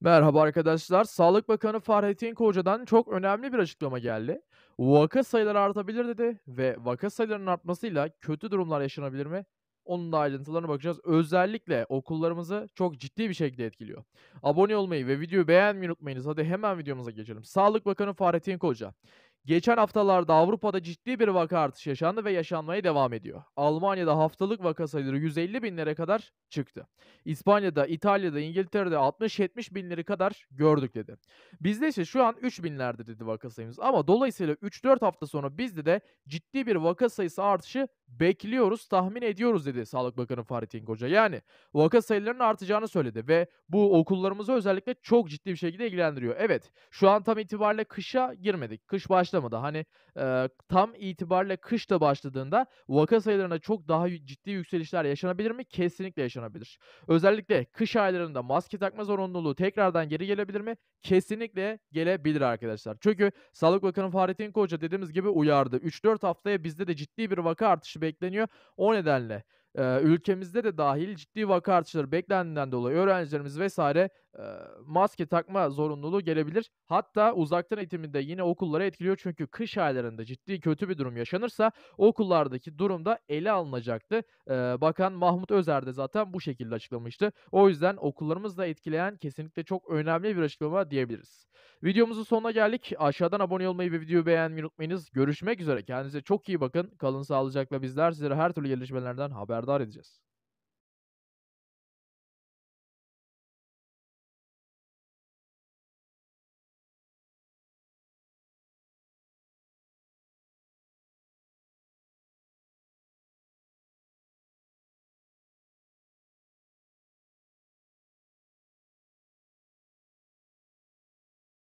Merhaba arkadaşlar. Sağlık Bakanı Fahrettin Koca'dan çok önemli bir açıklama geldi. Vaka sayıları artabilir dedi ve vaka sayılarının artmasıyla kötü durumlar yaşanabilir mi? Onun da ayrıntılarına bakacağız. Özellikle okullarımızı çok ciddi bir şekilde etkiliyor. Abone olmayı ve videoyu beğenmeyi unutmayınız. Hadi hemen videomuza geçelim. Sağlık Bakanı Fahrettin Koca Geçen haftalarda Avrupa'da ciddi bir vaka artışı yaşandı ve yaşanmaya devam ediyor. Almanya'da haftalık vaka sayıları 150 binlere kadar çıktı. İspanya'da, İtalya'da, İngiltere'de 60-70 binleri kadar gördük dedi. Bizde ise şu an 3 binlerde dedi vaka sayımız. Ama dolayısıyla 3-4 hafta sonra bizde de ciddi bir vaka sayısı artışı bekliyoruz, tahmin ediyoruz dedi Sağlık Bakanı Fahrettin Koca. Yani vaka sayılarının artacağını söyledi ve bu okullarımızı özellikle çok ciddi bir şekilde ilgilendiriyor. Evet şu an tam itibariyle kışa girmedik. Kış başlamadı. Hani e, tam itibariyle kış da başladığında vaka sayılarına çok daha ciddi yükselişler yaşanabilir mi? Kesinlikle yaşanabilir. Özellikle kış aylarında maske takma zorunluluğu tekrardan geri gelebilir mi? Kesinlikle gelebilir arkadaşlar. Çünkü Sağlık Bakanı Fahrettin Koca dediğimiz gibi uyardı. 3-4 haftaya bizde de ciddi bir vaka artışı be bekleniyor. O nedenle e, ülkemizde de dahil ciddi vaka artışları beklendiğinden dolayı öğrencilerimiz vesaire e, maske takma zorunluluğu gelebilir. Hatta uzaktan eğitiminde yine okullara etkiliyor çünkü kış aylarında ciddi kötü bir durum yaşanırsa okullardaki durumda ele alınacaktı. E, Bakan Mahmut Özer de zaten bu şekilde açıklamıştı. O yüzden okullarımızı etkileyen kesinlikle çok önemli bir açıklama diyebiliriz. Videomuzun sonuna geldik. Aşağıdan abone olmayı ve videoyu beğenmeyi unutmayınız. Görüşmek üzere. Kendinize çok iyi bakın. Kalın sağlıcakla bizler. Sizlere her türlü gelişmelerden haberdar haberdar edeceğiz.